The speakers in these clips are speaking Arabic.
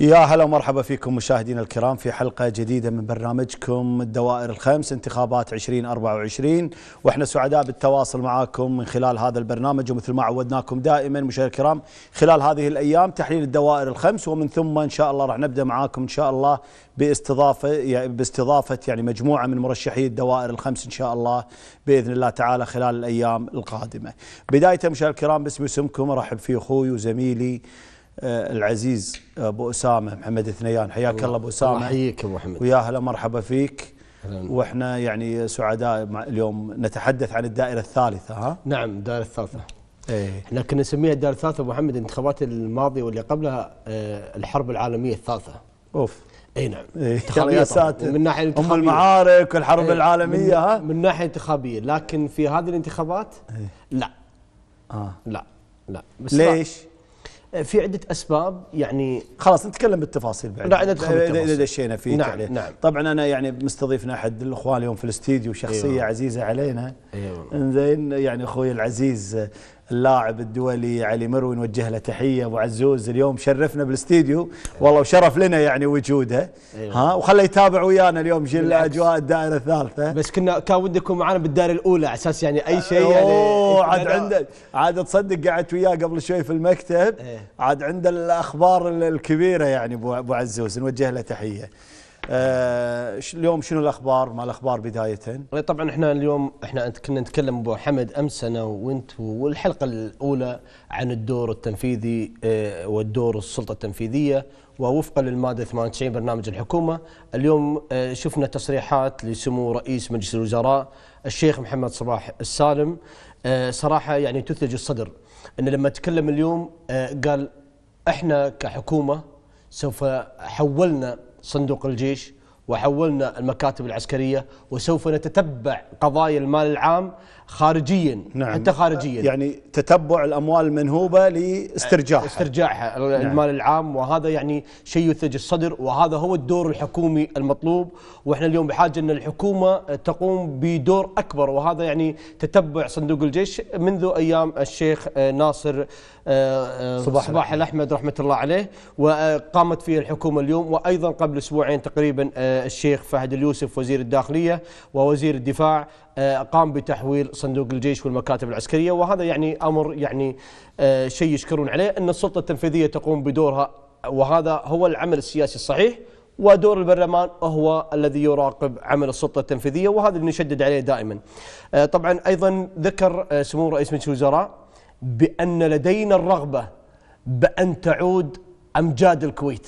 يا هلا ومرحبا فيكم مشاهدينا الكرام في حلقه جديده من برنامجكم الدوائر الخمس انتخابات 2024 واحنا سعداء بالتواصل معاكم من خلال هذا البرنامج ومثل ما عودناكم دائما مشاهدينا الكرام خلال هذه الايام تحليل الدوائر الخمس ومن ثم ان شاء الله راح نبدا معاكم ان شاء الله باستضافه يعني باستضافه يعني مجموعه من مرشحي الدوائر الخمس ان شاء الله باذن الله تعالى خلال الايام القادمه. بدايه مشاهدينا الكرام باسمي واسمكم ارحب في اخوي وزميلي آه، العزيز آه، ابو اسامه محمد ثنيان حياك الله ابو اسامه حياك ابو محمد ويا هلا مرحبا فيك واحنا يعني سعداء اليوم نتحدث عن الدائره الثالثه ها نعم الدائره الثالثه ايه احنا كنا نسميها الدائره الثالثه ابو محمد الانتخابات الماضيه واللي قبلها آه، الحرب العالميه الثالثه اوف اي نعم إيه يا ساتر من ناحيه ام المعارك والحرب إيه العالميه ها من ناحيه انتخابيه لكن في هذه الانتخابات إيه لا آه لا لا بس ليش؟ في عده اسباب يعني خلاص نتكلم بالتفاصيل بعد لا ندخل اذا دشينا فيه نعم تعليق. نعم طبعا انا يعني مستضيفنا احد الاخوان اليوم في الاستديو شخصيه أيوة. عزيزه علينا أيوة. زين يعني اخوي العزيز اللاعب الدولي علي مروي نوجه له تحيه ابو عزوز اليوم شرفنا بالاستديو والله وشرف لنا يعني وجوده إيه. ها وخليه يتابع ويانا اليوم جيل اجواء الدائره الثالثه بس كنا كان ودكم معنا بالدائره الاولى على اساس يعني اي شيء يعني اوه عاد عندك عاد تصدق قعدت وياه قبل شوي في المكتب إيه. عاد عنده الاخبار الكبيره يعني ابو عزوز نوجه له تحيه آه اليوم شنو الاخبار مع الاخبار بدايه؟ إيه، طبعا احنا اليوم احنا كنا نتكلم ابو حمد امس انا وانت والحلقه الاولى عن الدور التنفيذي آه والدور السلطه التنفيذيه ووفقا للماده 98 برنامج الحكومه اليوم آه شفنا تصريحات لسمو رئيس مجلس الوزراء الشيخ محمد صباح السالم آه، صراحه يعني تثلج الصدر انه لما تكلم اليوم آه، قال احنا كحكومه سوف حولنا صندوق الجيش وحولنا المكاتب العسكرية وسوف نتتبع قضايا المال العام خارجيا نعم. حتى خارجيا يعني تتبع الأموال المنهوبة لاسترجاعها استرجاعها نعم. المال العام وهذا يعني شيء يثلج الصدر وهذا هو الدور الحكومي المطلوب وإحنا اليوم بحاجة أن الحكومة تقوم بدور أكبر وهذا يعني تتبع صندوق الجيش منذ أيام الشيخ ناصر آه، آه، صباح, صباح الأحمد رحمة الله عليه وقامت فيه الحكومة اليوم وأيضا قبل أسبوعين تقريبا آه، الشيخ فهد اليوسف وزير الداخلية ووزير الدفاع قام بتحويل صندوق الجيش والمكاتب العسكرية وهذا يعني أمر يعني شيء يشكرون عليه أن السلطة التنفيذية تقوم بدورها وهذا هو العمل السياسي الصحيح ودور البرلمان هو الذي يراقب عمل السلطه التنفيذيه وهذا اللي نشدد عليه دائما. طبعا ايضا ذكر سمو رئيس مجلس الوزراء بأن لدينا الرغبة بأن تعود أمجاد الكويت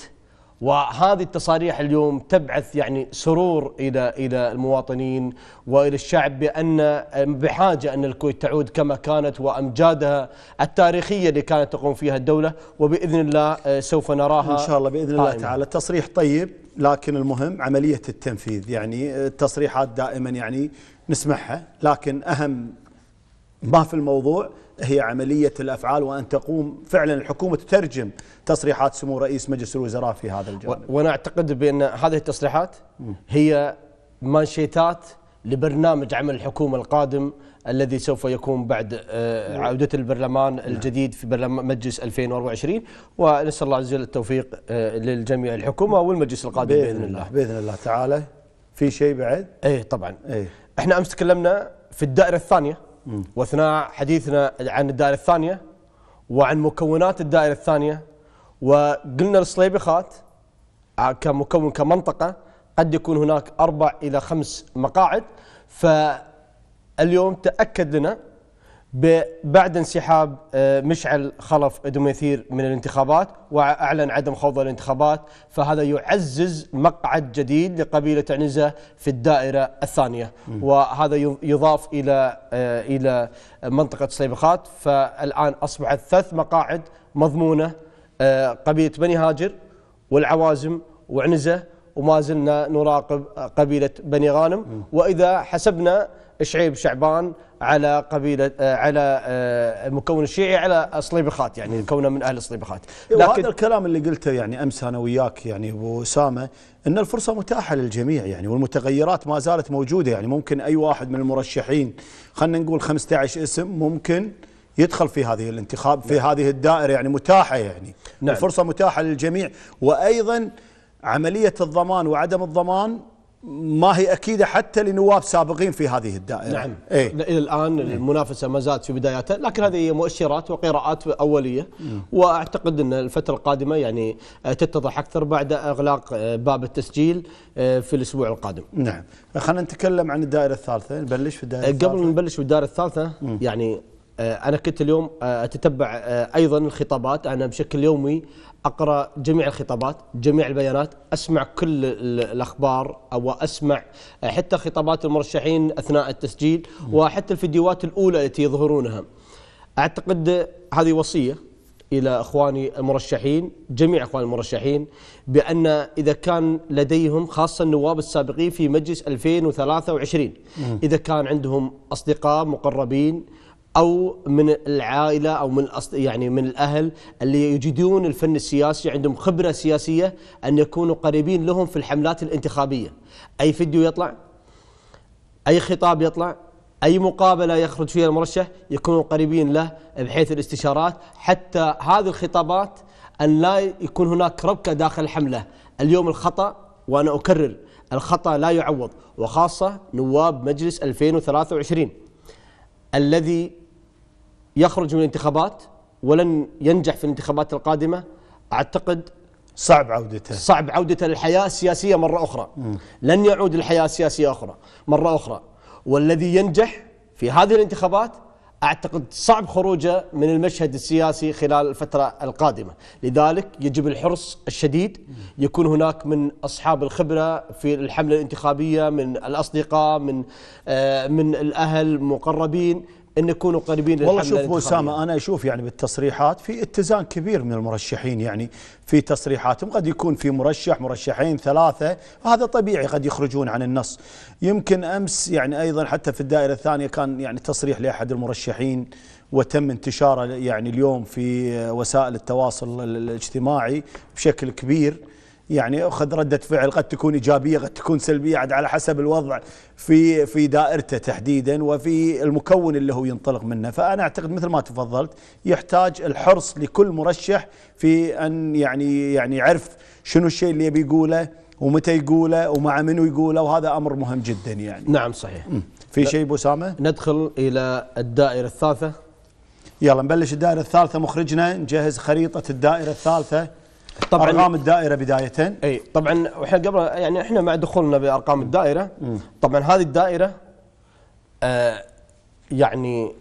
وهذه التصاريح اليوم تبعث يعني سرور الى الى المواطنين والى الشعب بان بحاجه ان الكويت تعود كما كانت وامجادها التاريخيه اللي كانت تقوم فيها الدوله وباذن الله آه، سوف نراها ان شاء الله باذن الله قائمة. تعالى تصريح طيب لكن المهم عمليه التنفيذ يعني التصريحات دائما يعني نسمعها لكن اهم ما في الموضوع هي عملية الأفعال وأن تقوم فعلا الحكومة تترجم تصريحات سمو رئيس مجلس الوزراء في هذا الجانب وأنا أعتقد بأن هذه التصريحات هي مانشيتات لبرنامج عمل الحكومة القادم الذي سوف يكون بعد آه، عودة البرلمان نعم. الجديد في برلمان مجلس 2024 ونسأل الله عز وجل التوفيق آه، للجميع الحكومة والمجلس القادم بإذن, بإذن الله بإذن الله تعالى في شيء بعد؟ ايه طبعا ايه احنا امس تكلمنا في الدائرة الثانية واثناء حديثنا عن الدائره الثانيه وعن مكونات الدائره الثانيه وقلنا الصليبخات آه، كمكون كمنطقه قد يكون هناك اربع الى خمس مقاعد فاليوم تاكد لنا بعد انسحاب آه، مشعل خلف دميثير من الانتخابات واعلن عدم خوض الانتخابات فهذا يعزز مقعد جديد لقبيله عنزه في الدائره الثانيه وهذا يضاف الى آه، الى منطقه صيبخات فالان اصبحت ثلاث مقاعد مضمونه آه، قبيله بني هاجر والعوازم وعنزه وما زلنا نراقب قبيله بني غانم واذا حسبنا شعيب شعبان على قبيله آه، على آه، مكون الشيعي على صليبخات يعني كونه من اهل صليبخات إيه، لكن وهذا الكلام اللي قلته يعني امس انا وياك يعني ابو اسامه ان الفرصه متاحه للجميع يعني والمتغيرات ما زالت موجوده يعني ممكن اي واحد من المرشحين خلينا نقول 15 اسم ممكن يدخل في هذه الانتخاب في نعم. هذه الدائره يعني متاحه يعني نعم. الفرصه متاحه للجميع وايضا عمليه الضمان وعدم الضمان ما هي أكيدة حتى لنواب سابقين في هذه الدائرة نعم إيه؟ إلى الآن إيه. المنافسة ما زالت في بداياتها لكن هذه هي مؤشرات وقراءات أولية مم. وأعتقد أن الفترة القادمة يعني آه، تتضح أكثر بعد إغلاق آه، باب التسجيل آه، في الأسبوع القادم نعم خلينا نتكلم عن الدائرة الثالثة نبلش في الدائرة الثالثة قبل نبلش بالدائره الثالثة مم. يعني أنا كنت اليوم أتتبع أيضا الخطابات أنا بشكل يومي اقرا جميع الخطابات، جميع البيانات، اسمع كل الاخبار او اسمع حتى خطابات المرشحين اثناء التسجيل وحتى الفيديوهات الاولى التي يظهرونها. اعتقد هذه وصيه الى اخواني المرشحين، جميع اخواني المرشحين بان اذا كان لديهم خاصه النواب السابقين في مجلس 2023 اذا كان عندهم اصدقاء مقربين او من العائله او من يعني من الاهل اللي يجدون الفن السياسي عندهم خبره سياسيه ان يكونوا قريبين لهم في الحملات الانتخابيه اي فيديو يطلع اي خطاب يطلع اي مقابله يخرج فيها المرشح يكونوا قريبين له بحيث الاستشارات حتى هذه الخطابات ان لا يكون هناك ربكه داخل الحمله اليوم الخطا وانا اكرر الخطا لا يعوض وخاصه نواب مجلس 2023 الذي يخرج من الانتخابات ولن ينجح في الانتخابات القادمة أعتقد صعب عودته صعب عودته للحياة السياسية مرة أخرى م. لن يعود للحياة السياسية أخرى مرة أخرى والذي ينجح في هذه الانتخابات أعتقد صعب خروجه من المشهد السياسي خلال الفترة القادمة لذلك يجب الحرص الشديد يكون هناك من أصحاب الخبرة في الحملة الانتخابية من الأصدقاء من, آه، من الأهل مقربين ان يكونوا قريبين والله شوف اسامه انا اشوف يعني بالتصريحات في اتزان كبير من المرشحين يعني في تصريحاتهم قد يكون في مرشح مرشحين ثلاثه وهذا طبيعي قد يخرجون عن النص يمكن امس يعني ايضا حتى في الدائره الثانيه كان يعني تصريح لاحد المرشحين وتم انتشاره يعني اليوم في وسائل التواصل الاجتماعي بشكل كبير يعني اخذ رده فعل قد تكون ايجابيه قد تكون سلبيه عاد على حسب الوضع في في دائرته تحديدا وفي المكون اللي هو ينطلق منه فانا اعتقد مثل ما تفضلت يحتاج الحرص لكل مرشح في ان يعني يعني يعرف شنو الشيء اللي يبي يقوله ومتى يقوله ومع منو يقوله وهذا امر مهم جدا يعني نعم صحيح في شيء ابو اسامه ندخل الى الدائره الثالثه يلا نبلش الدائره الثالثه مخرجنا نجهز خريطه الدائره الثالثه طبعا ارقام الدائره بدايه اي طبعا احنا قبل يعني احنا مع دخولنا بارقام الدائره طبعا هذه الدائره آه يعني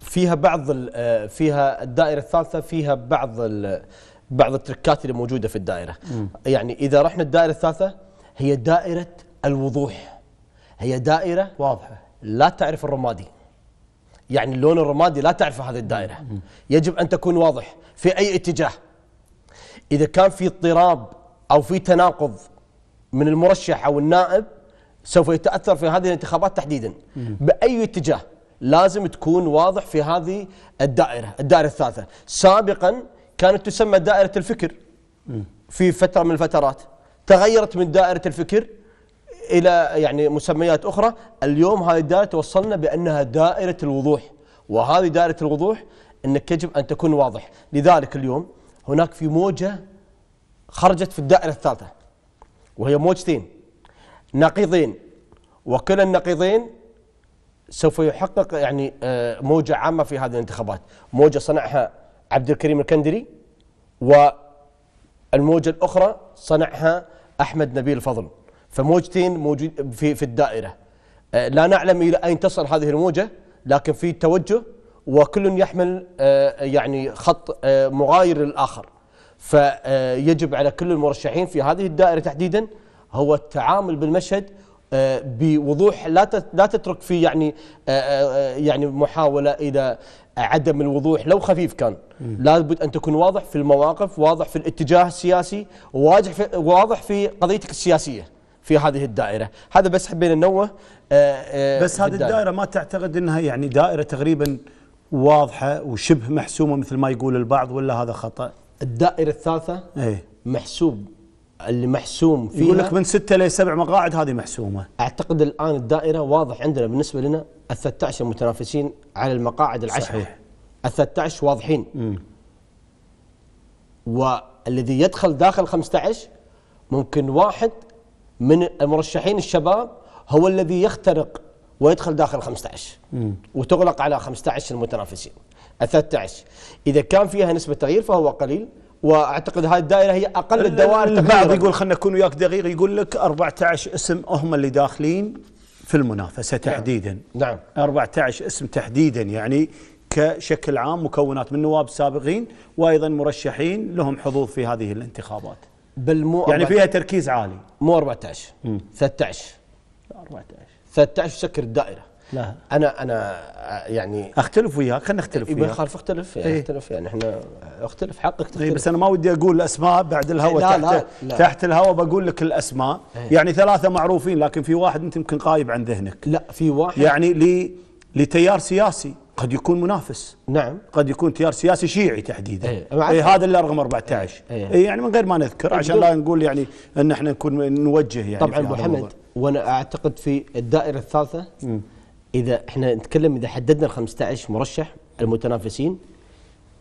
فيها بعض آه، فيها الدائره الثالثه فيها بعض بعض التركات اللي موجوده في الدائره يعني اذا رحنا الدائره الثالثه هي دائره الوضوح هي دائره واضحه لا تعرف الرمادي يعني اللون الرمادي لا تعرف هذه الدائره يجب ان تكون واضح في أي اتجاه إذا كان في اضطراب أو في تناقض من المرشح أو النائب سوف يتأثر في هذه الانتخابات تحديدا بأي اتجاه لازم تكون واضح في هذه الدائرة الدائرة الثالثة سابقا كانت تسمى دائرة الفكر في فترة من الفترات تغيرت من دائرة الفكر إلى يعني مسميات أخرى اليوم هذه الدائرة توصلنا بأنها دائرة الوضوح وهذه دائرة الوضوح أنك يجب أن تكون واضح لذلك اليوم هناك في موجة خرجت في الدائرة الثالثة وهي موجتين نقيضين وكلا النقيضين سوف يحقق يعني آه، موجة عامة في هذه الانتخابات موجة صنعها عبد الكريم الكندري والموجة الأخرى صنعها أحمد نبيل الفضل، فموجتين موجود في, في الدائرة آه، لا نعلم إلى أين تصل هذه الموجة لكن في توجه وكل يحمل آه، يعني خط آه، مغاير للاخر فيجب على كل المرشحين في هذه الدائره تحديدا هو التعامل بالمشهد آه، بوضوح لا لا تترك فيه يعني يعني محاوله الى عدم الوضوح لو خفيف كان لابد ان تكون واضح في المواقف واضح في الاتجاه السياسي واضح في واضح في قضيتك السياسيه في هذه الدائره هذا بس حبينا ننوه بس هذه الدائره ما تعتقد انها يعني دائره تقريبا واضحه وشبه محسومه مثل ما يقول البعض ولا هذا خطا؟ الدائره الثالثه ايه محسوب اللي محسوم فيها يقول لك من ستة الى سبع مقاعد هذه محسومه اعتقد الان الدائره واضح عندنا بالنسبه لنا ال 13 على المقاعد العشره صحيح ال 13 واضحين مم. والذي يدخل داخل 15 ممكن واحد من المرشحين الشباب هو الذي يخترق ويدخل داخل 15 مم. وتغلق على 15 المتنافسين ال 13 اذا كان فيها نسبه تغيير فهو قليل واعتقد هذه الدائره هي اقل الدوائر البعض يقول خلينا نكون وياك دقيق يقول لك 14 اسم هم اللي داخلين في المنافسه نعم. تحديدا نعم 14 اسم تحديدا يعني كشكل عام مكونات من نواب سابقين وايضا مرشحين لهم حظوظ في هذه الانتخابات بل مو يعني فيها تركيز عالي مو 14 13 14 13 سكر الدائره لا انا انا يعني اختلف وياك خلينا نختلف وياك خالف اختلف يعني ايه؟ اختلف يعني احنا آه، اختلف حقك تختلف ايه بس انا ما ودي اقول الاسماء بعد الهوى تحت لا لا تحت الهوى بقول لك الاسماء ايه؟ يعني ثلاثه معروفين لكن في واحد انت يمكن غايب عن ذهنك لا في واحد يعني لي لتيار سياسي قد يكون منافس نعم قد يكون تيار سياسي شيعي تحديدا اي إيه, إيه، هذا اللي رقم 14 إيه،, ايه إيه يعني من غير ما نذكر طيب، عشان لا نقول يعني ان احنا نكون نوجه يعني طبعا ابو حمد وانا اعتقد في الدائره الثالثه م. اذا احنا نتكلم اذا حددنا ال 15 مرشح المتنافسين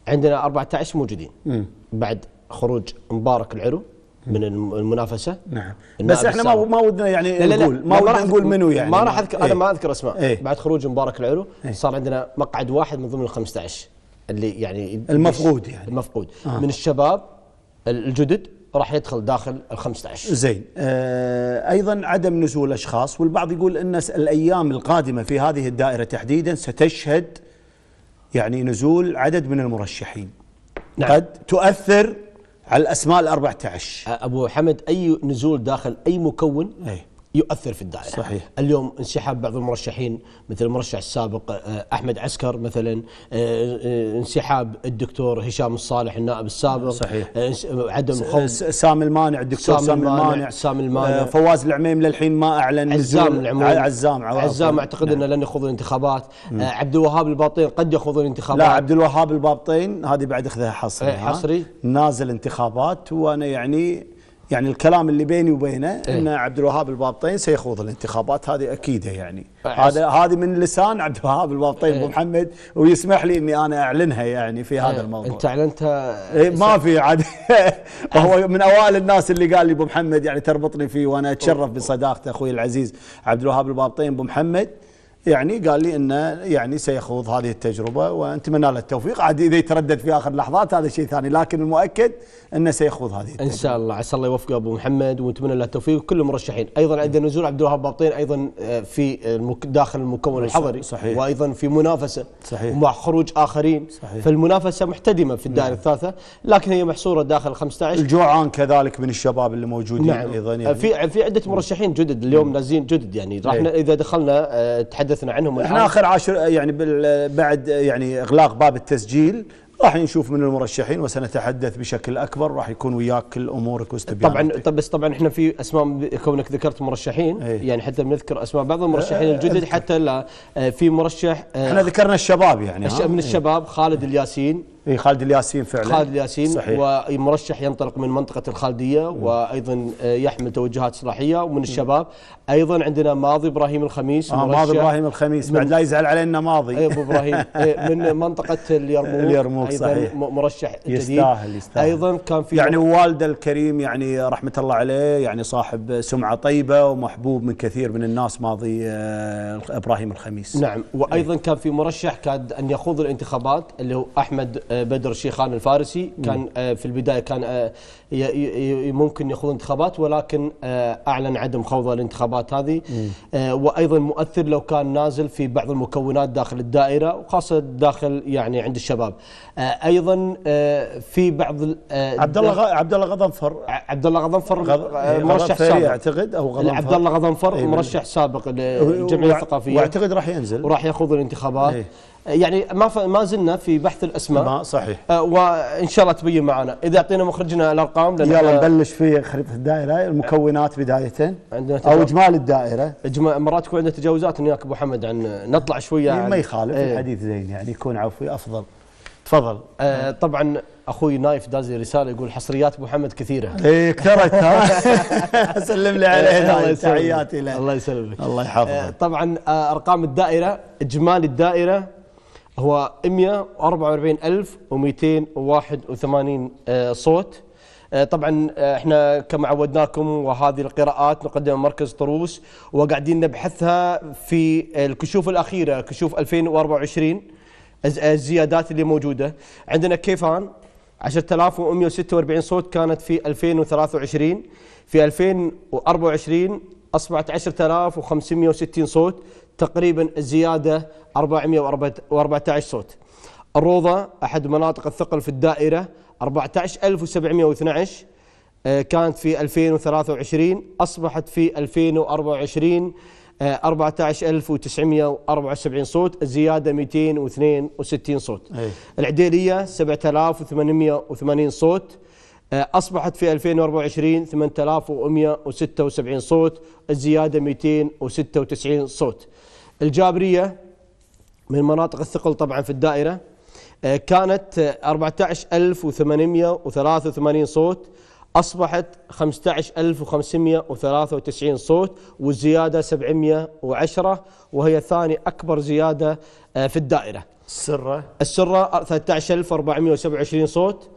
عندنا 14 موجودين م. بعد خروج مبارك العرو من المنافسه نعم بس احنا ما ما ودنا يعني لا لا نقول ما, ما راح نقول منو يعني ما راح اذكر ايه انا ما اذكر اسماء ايه بعد خروج مبارك العرو ايه صار عندنا مقعد واحد من ضمن ال 15 اللي يعني المفقود يعني المفقود آه من الشباب الجدد راح يدخل داخل ال 15 زين آه ايضا عدم نزول اشخاص والبعض يقول ان الايام القادمه في هذه الدائره تحديدا ستشهد يعني نزول عدد من المرشحين نعم. قد تؤثر على الاسماء ال 14 ابو حمد اي نزول داخل اي مكون أي. يؤثر في الدائره صحيح. اليوم انسحاب بعض المرشحين مثل المرشح السابق آه، احمد عسكر مثلا آه، آه، انسحاب الدكتور هشام الصالح النائب السابق صحيح. عدم خوض سام المانع الدكتور سام المانع سامي المانع فواز العميم للحين ما اعلن عزام عزام عزام اعتقد نعم. انه لن يخوض الانتخابات مم. عبد الوهاب الباطين قد يخوض الانتخابات لا عبد الوهاب الباطين هذه بعد اخذها حصري إيه، حصري نازل انتخابات وانا يعني يعني الكلام اللي بيني وبينه إيه؟ ان عبد الوهاب البابطين سيخوض الانتخابات هذه اكيده يعني هذا هذه من لسان عبد الوهاب البابطين إيه. ابو إيه؟ محمد ويسمح لي اني انا اعلنها يعني في هذا إيه؟ الموضوع انت اعلنتها إيه ما في عاد هو من اوائل الناس اللي قال لي ابو محمد يعني تربطني فيه وانا اتشرف بصداقته اخوي العزيز عبد الوهاب البابطين ابو محمد يعني قال لي انه يعني سيخوض هذه التجربه ونتمنى له التوفيق عاد اذا يتردد في اخر لحظات هذا شيء ثاني لكن المؤكد انه سيخوض هذه التجربه. ان شاء الله عسى الله يوفقه ابو محمد ونتمنى له التوفيق وكل المرشحين ايضا عندنا إيه. نزول عبد الوهاب بابطين ايضا آه، في آه، داخل المكون الحضري صحيح وايضا في منافسه صحيح ومع خروج اخرين صحيح فالمنافسه محتدمه في الدائره نعم. الثالثه لكن هي محصوره داخل 15 الجوعان كذلك من الشباب اللي موجودين نعم ايضا يعني في في عده نعم. مرشحين جدد اليوم نعم. نازلين جدد يعني راح إيه. اذا دخلنا آه، تحدث تحدثنا عنهم احنا اخر عشر يعني بعد يعني اغلاق باب التسجيل راح نشوف من المرشحين وسنتحدث بشكل اكبر راح يكون وياك كل امورك واستبيانك طبعا طب بس طبعا احنا في اسماء كونك ذكرت مرشحين ايه يعني حتى بنذكر اسماء بعض المرشحين إيه، الجدد حتى لا آه، في مرشح آه، احنا ذكرنا الشباب يعني من إيه. الشباب خالد الياسين اي خالد الياسين فعلا خالد الياسين صحيح ومرشح ينطلق من منطقه الخالديه م. وايضا آه، يحمل توجهات اصلاحيه ومن الشباب ايضا عندنا ماضي ابراهيم الخميس آه ماضي ابراهيم الخميس بعد لا يزعل علينا ماضي اي أيوة، ابو ابراهيم آه، من منطقه اليرموك اليرموك أيضاً صحيح مرشح جديد يستاهل يستاهل ايضا كان في يعني والده الكريم يعني رحمه الله عليه يعني صاحب سمعه طيبه ومحبوب من كثير من الناس ماضي آه، ابراهيم الخميس نعم وايضا كان في مرشح كاد ان يخوض الانتخابات اللي هو احمد بدر الشيخان الفارسي كان آه، في البدايه كان آه، ممكن يخوض انتخابات ولكن آه، اعلن عدم خوض الانتخابات هذه وايضا مؤثر لو كان نازل في بعض المكونات داخل الدائره وخاصه داخل يعني عند الشباب ايضا في بعض عبد الله عبد الله غضنفر عبد الله غضنفر إيه، مرشح إيه، سابق اعتقد او غضنفر عبد الله غضنفر إيه، مرشح سابق للجمعيه الثقافيه واعتقد راح ينزل وراح يخوض الانتخابات يعني ما ما زلنا في بحث الاسماء ما صحيح آه وان شاء الله تبين معنا اذا اعطينا مخرجنا الارقام يلا نبلش في خريطه الدائره المكونات بدايه عندنا او اجمال الدائره اجمال مرات يكون عندنا تجاوزات وياك ابو حمد عن نطلع شويه إيه، ما يخالف ايه الحديث زين يعني يكون عفوي افضل تفضل آه طبعا اخوي نايف دازي رساله يقول حصريات ابو حمد كثيره اي كثرت ها سلم لي عليه تحياتي له الله يسلمك الله يحفظك آه، طبعا آه، ارقام الدائره اجمالي الدائره هو 144281 آه، صوت آه، طبعا آه، احنا كما عودناكم وهذه القراءات نقدمها مركز طروس وقاعدين نبحثها في الكشوف الاخيره كشوف 2024 الزيادات اللي موجوده عندنا كيفان 10146 صوت كانت في 2023 في 2024 اصبحت 10560 صوت تقريبا زيادة 414 صوت الروضة أحد مناطق الثقل في الدائرة 14712 آه، كانت في 2023 أصبحت في 2024 14974 آه، صوت زيادة 262 صوت أي. العديلية 7880 صوت آه، أصبحت في 2024 8176 صوت الزيادة 296 صوت الجابرية من مناطق الثقل طبعا في الدائرة آه، كانت 14883 صوت أصبحت 15593 صوت والزيادة 710 وهي ثاني أكبر زيادة آه، في الدائرة السرة السرة 13427 صوت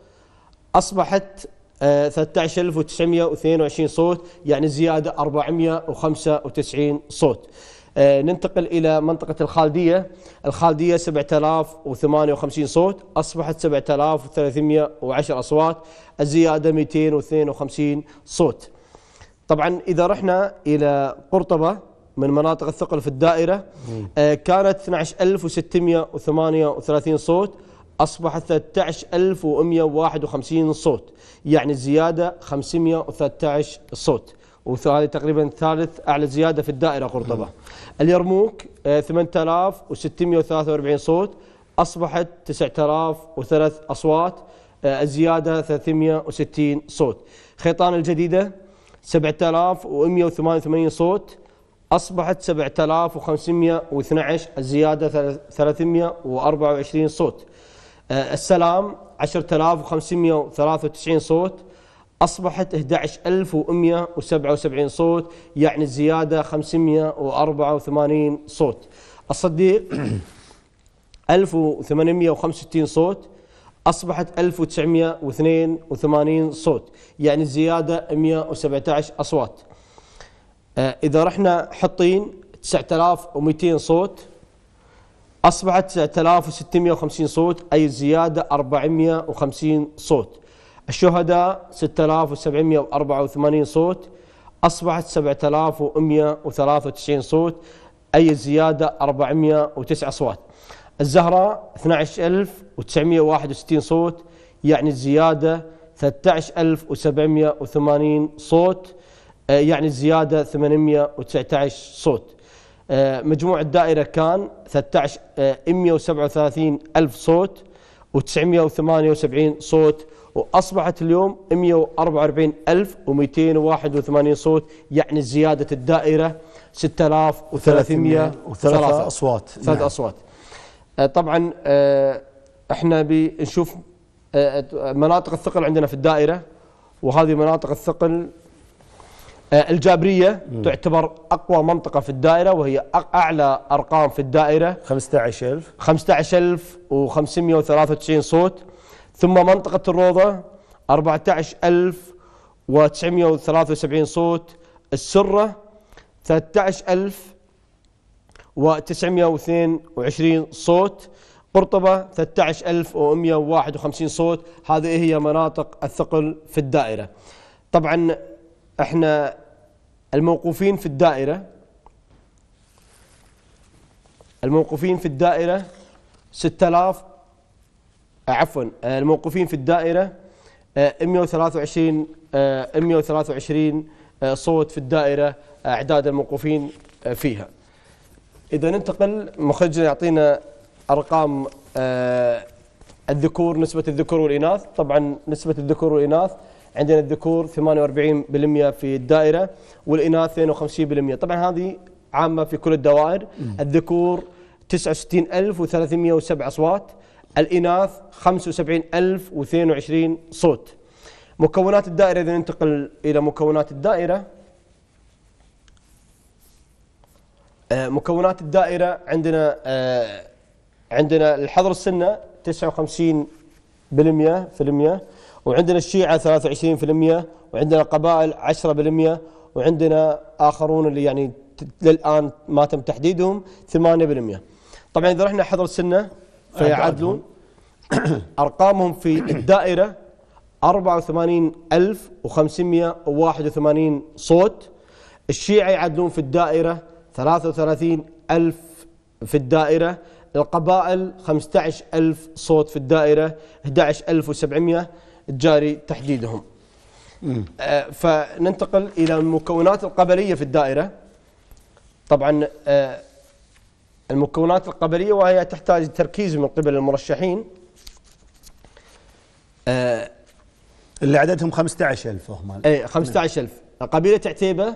أصبحت 13922 آه، صوت يعني زيادة 495 صوت آه، ننتقل إلى منطقة الخالدية الخالدية 7058 صوت أصبحت 7310 أصوات الزيادة 252 صوت طبعا إذا رحنا إلى قرطبة من مناطق الثقل في الدائرة آه، كانت 12638 صوت أصبحت 13151 صوت يعني الزيادة 513 صوت وهذه تقريبا ثالث اعلى زياده في الدائره قرطبه. اليرموك 8643 آه، صوت اصبحت 9003 اصوات آه، الزياده 360 صوت. خيطان الجديده 7188 صوت اصبحت 7512 الزياده 324 صوت. آه، السلام 10593 صوت أصبحت 11177 صوت يعني الزيادة 584 صوت الصديق 1865 صوت أصبحت 1982 صوت يعني الزيادة 117 أصوات آه، إذا رحنا حطين 9200 صوت أصبحت 9650 صوت أي الزيادة 450 صوت الشهداء 6784 صوت أصبحت 7193 صوت أي زيادة 409 أصوات الزهراء 12961 صوت يعني زيادة 13780 صوت آه، يعني زيادة 819 صوت آه، مجموع الدائرة كان 13 137 آه، ألف صوت و978 صوت وأصبحت اليوم 144281 صوت يعني زيادة الدائرة 6303 أصوات ثلاث نعم. أصوات آه، طبعا آه، احنا بنشوف آه، مناطق الثقل عندنا في الدائرة وهذه مناطق الثقل الجابرية تعتبر أقوى منطقة في الدائرة وهي أعلى أرقام في الدائرة 15000 15593 صوت ثم منطقة الروضة 14973 صوت السرة 13922 صوت قرطبة 13151 صوت هذه هي مناطق الثقل في الدائرة طبعا احنا الموقوفين في الدائرة الموقوفين في الدائرة 6000 آه، عفوا آه، الموقوفين في الدائرة 123 آه، 123 صوت في الدائرة أعداد الموقوفين فيها إذا ننتقل مخرجنا يعطينا أرقام الذكور نسبة الذكور والإناث طبعا نسبة الذكور والإناث عندنا الذكور 48% في الدائرة والإناث 52% طبعا هذه عامة في كل الدوائر الذكور 69307 أصوات الإناث 75022 صوت مكونات الدائرة إذا ننتقل إلى مكونات الدائرة آه، مكونات الدائرة عندنا آه، عندنا الحظر السنة 59 في المية وعندنا الشيعة 23 في المية وعندنا القبائل 10 وعندنا آخرون اللي يعني للآن ما تم تحديدهم 8 طبعا إذا رحنا حظر السنة فيعدلون أرقامهم في الدائرة 84581 صوت الشيعة يعدلون في الدائرة 33000 في الدائرة القبائل 15000 صوت في الدائرة 11700 جاري تحديدهم آه، فننتقل إلى المكونات القبلية في الدائرة طبعا آه، المكونات القبلية وهي تحتاج تركيز من قبل المرشحين آه اللي عددهم 15000 هم اي 15000 قبيلة عتيبة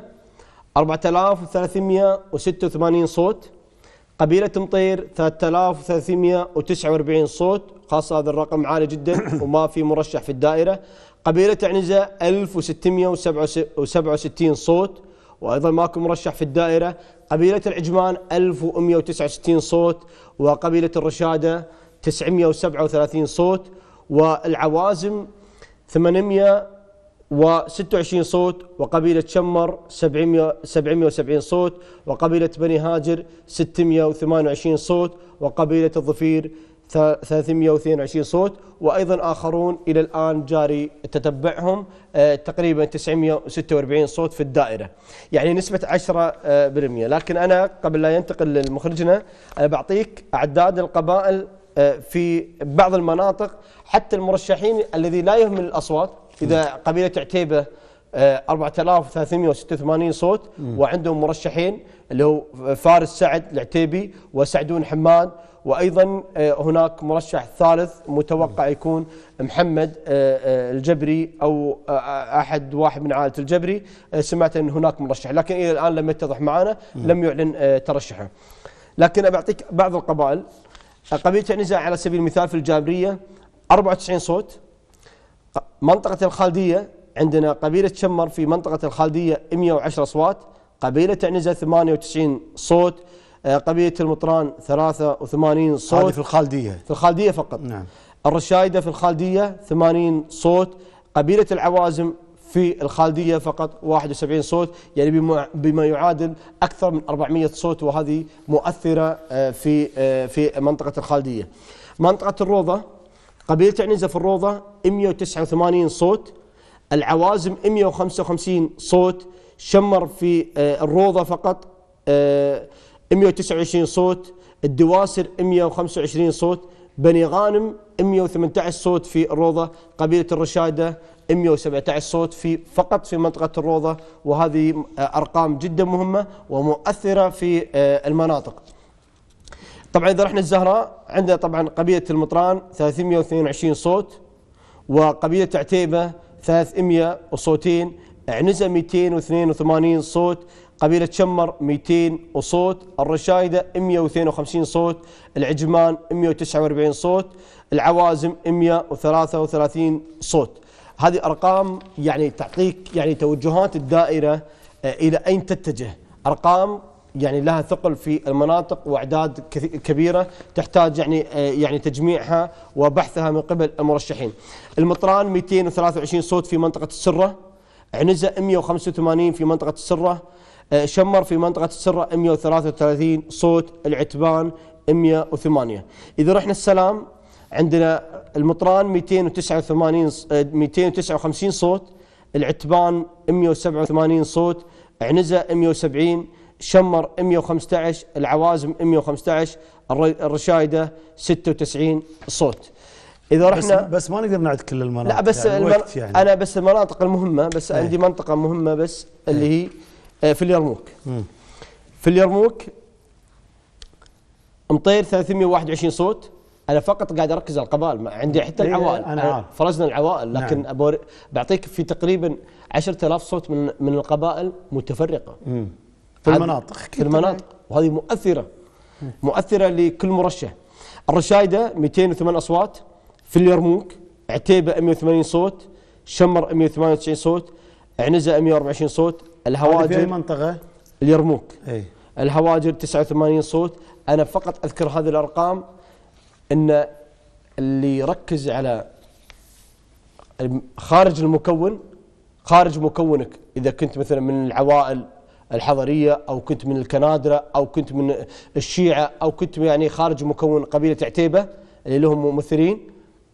4386 صوت قبيلة مطير 3349 صوت خاصة هذا الرقم عالي جدا وما في مرشح في الدائرة قبيلة عنزة 1667 صوت وأيضا ماكو مرشح في الدائرة قبيلة العجمان 1169 صوت وقبيلة الرشادة 937 صوت والعوازم 826 صوت وقبيلة شمر 770 صوت وقبيلة بني هاجر 628 صوت وقبيلة الظفير 322 صوت وايضا اخرون الى الان جاري تتبعهم آه، تقريبا 946 صوت في الدائره يعني نسبه 10% آه، لكن انا قبل لا ينتقل لمخرجنا انا بعطيك اعداد القبائل آه، في بعض المناطق حتى المرشحين الذي لا يهمل الاصوات اذا قبيله عتيبه 4386 آه، صوت وعندهم مرشحين اللي هو فارس سعد العتيبي وسعدون حماد وايضا آه، هناك مرشح ثالث متوقع يكون محمد آه، الجبري او احد واحد من عائله الجبري سمعت ان هناك مرشح لكن الى الان لم يتضح معنا لم يعلن ترشحه. لكن بعطيك بعض القبائل قبيله عنزه على سبيل المثال في الجابريه 94 صوت منطقه الخالديه عندنا قبيلة شمر في منطقة الخالدية 110 أصوات قبيلة عنزة 98 صوت آه، قبيلة المطران 83 صوت هذه في الخالدية في الخالدية فقط نعم الرشايدة في الخالدية 80 صوت قبيلة العوازم في الخالدية فقط 71 صوت يعني بما, يعادل أكثر من 400 صوت وهذه مؤثرة آه، في آه، في منطقة الخالدية منطقة الروضة قبيلة عنزة في الروضة 189 صوت العوازم 155 صوت شمر في آه، الروضة فقط 129 آه، صوت الدواسر 125 صوت بني غانم 118 صوت في الروضة قبيلة الرشادة 117 صوت في فقط في منطقة الروضة وهذه آه، أرقام جدا مهمة ومؤثرة في المناطق طبعا إذا رحنا الزهراء عندنا طبعا قبيلة المطران 322 صوت وقبيلة عتيبة 360 عنزة 282 صوت قبيلة شمر 200 وصوت الرشايدة 152 صوت العجمان 149 صوت العوازم 133 صوت هذه أرقام يعني تعطيك يعني توجهات الدائرة آه، إلى أين تتجه أرقام يعني لها ثقل في المناطق واعداد كبيره تحتاج يعني آه، يعني تجميعها وبحثها من قبل المرشحين. المطران 223 صوت في منطقه السره، عنزه 185 في منطقه السره، آه، شمر في منطقه السره 133 صوت، العتبان 108. اذا رحنا السلام عندنا المطران 289 259 آه، صوت، العتبان 187 صوت، عنزه 170 شمر 115 العوازم 115 الرشايده 96 صوت اذا رحنا بس, بس ما نقدر نعد كل المناطق لا بس يعني, المن... يعني انا بس المناطق المهمه بس أي. عندي منطقه مهمه بس اللي إيه. هي آه، في اليرموك في اليرموك مطير 321 صوت انا فقط قاعد اركز على القبائل ما عندي إيه، حتى إيه، العوائل أنا عارف. فرزنا العوائل نعم. لكن نعم. بعطيك في تقريبا 10000 صوت من من القبائل متفرقه مم. في المناطق في المناطق وهذه مؤثرة مؤثرة لكل مرشح الرشايدة 208 أصوات في اليرموك عتيبة 180 صوت شمر 198 صوت عنزة 124 صوت الهواجر في أي منطقة؟ اليرموك أي. الهواجر 89 صوت أنا فقط أذكر هذه الأرقام أن اللي يركز على خارج المكون خارج مكونك إذا كنت مثلا من العوائل الحضرية أو كنت من الكنادرة أو كنت من الشيعة أو كنت يعني خارج مكون قبيلة عتيبة اللي لهم ممثلين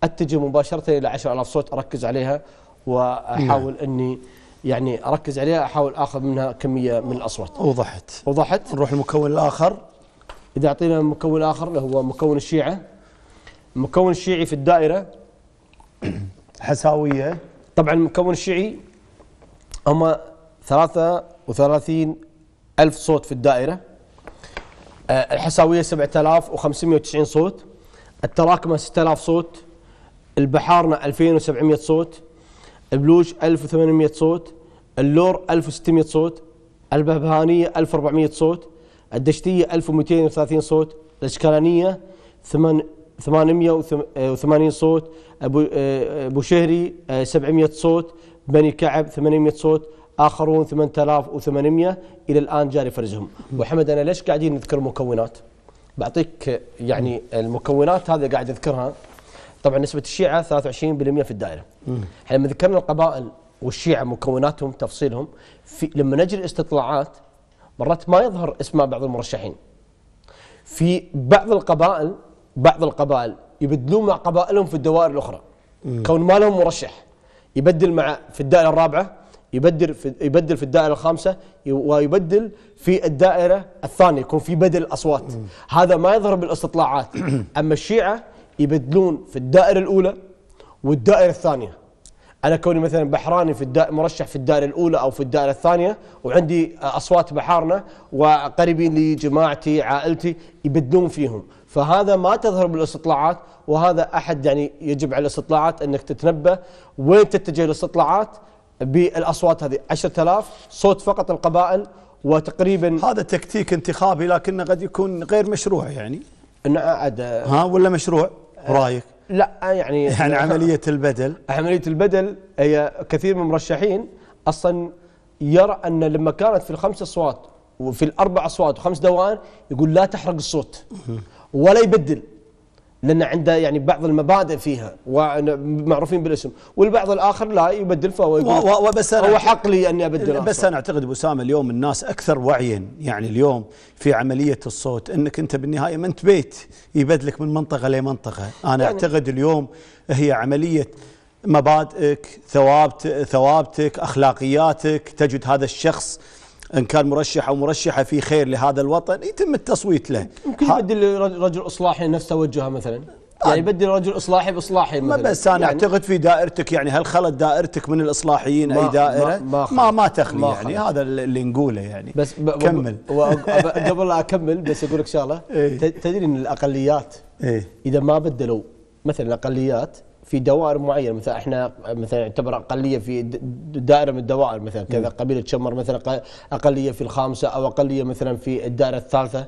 أتجه مباشرة إلى 10000 صوت أركز عليها وأحاول نعم. أني يعني أركز عليها أحاول أخذ منها كمية من الأصوات وضحت وضحت نروح المكون الآخر إذا أعطينا مكون آخر اللي هو مكون الشيعة المكون الشيعي في الدائرة حساوية طبعا المكون الشيعي هم ثلاثة وثلاثين ألف صوت في الدائرة آه، الحساوية 7590 صوت التراكمة 6000 صوت البحارنة 2700 صوت ألف 1800 صوت اللور 1600 صوت البهبهانية 1400 صوت الدشتية 1230 صوت الاشكالانية وثمانين صوت ابو آه، شهري 700 آه، صوت بني كعب 800 صوت آخرون 8800 إلى الآن جاري فرزهم وحمد أنا ليش قاعدين نذكر مكونات بعطيك يعني المكونات هذه قاعد أذكرها طبعا نسبة الشيعة 23% في الدائرة احنا لما ذكرنا القبائل والشيعة مكوناتهم تفصيلهم في لما نجري استطلاعات مرات ما يظهر اسماء بعض المرشحين في بعض القبائل بعض القبائل يبدلون مع قبائلهم في الدوائر الأخرى كون ما لهم مرشح يبدل مع في الدائرة الرابعة يبدل في يبدل في الدائره الخامسه ويبدل في الدائره الثانيه يكون في بدل اصوات هذا ما يظهر بالاستطلاعات اما الشيعه يبدلون في الدائره الاولى والدائره الثانيه انا كوني مثلا بحراني في الدائرة مرشح في الدائره الاولى او في الدائره الثانيه وعندي اصوات بحارنا وقريبين لي جماعتي عائلتي يبدلون فيهم فهذا ما تظهر بالاستطلاعات وهذا احد يعني يجب على الاستطلاعات انك تتنبه وين تتجه الاستطلاعات بالاصوات هذه 10000 صوت فقط القبائل وتقريبا هذا تكتيك انتخابي لكنه قد يكون غير مشروع يعني عاد ها ولا مشروع رايك آه، لا آه، يعني يعني آه، عمليه البدل عمليه البدل هي كثير من المرشحين اصلا يرى ان لما كانت في الخمس اصوات وفي الاربع اصوات وخمس دوائر يقول لا تحرق الصوت ولا يبدل لأن عنده يعني بعض المبادئ فيها ومعروفين بالاسم والبعض الآخر لا يبدل فهو يقول وبس أنا هو حق لي أني أبدل بس أصلاً. أنا أعتقد أبو سامة اليوم الناس أكثر وعيا يعني اليوم في عملية الصوت أنك أنت بالنهاية ما أنت بيت يبدلك من منطقة لمنطقة أنا يعني أعتقد اليوم هي عملية مبادئك ثوابت ثوابتك أخلاقياتك تجد هذا الشخص ان كان مرشح او مرشحه في خير لهذا الوطن يتم التصويت له يمكن يبدل رجل اصلاحي نفس توجهه مثلا يعني يبدل رجل اصلاحي باصلاحي ما بس انا يعني اعتقد في دائرتك يعني هل خلت دائرتك من الاصلاحيين اي دائره ما ما, ما تخلي ما يعني هذا اللي نقوله يعني بس كمل قبل لا اكمل بس اقول لك شغله إيه؟ تدري ان الاقليات إيه؟ اذا ما بدلوا مثلا الاقليات في دوائر معينه مثلا احنا مثلا يعتبر اقليه في دائره من الدوائر مثلا كذا قبيله شمر مثلا اقليه في الخامسه او اقليه مثلا في الدائره الثالثه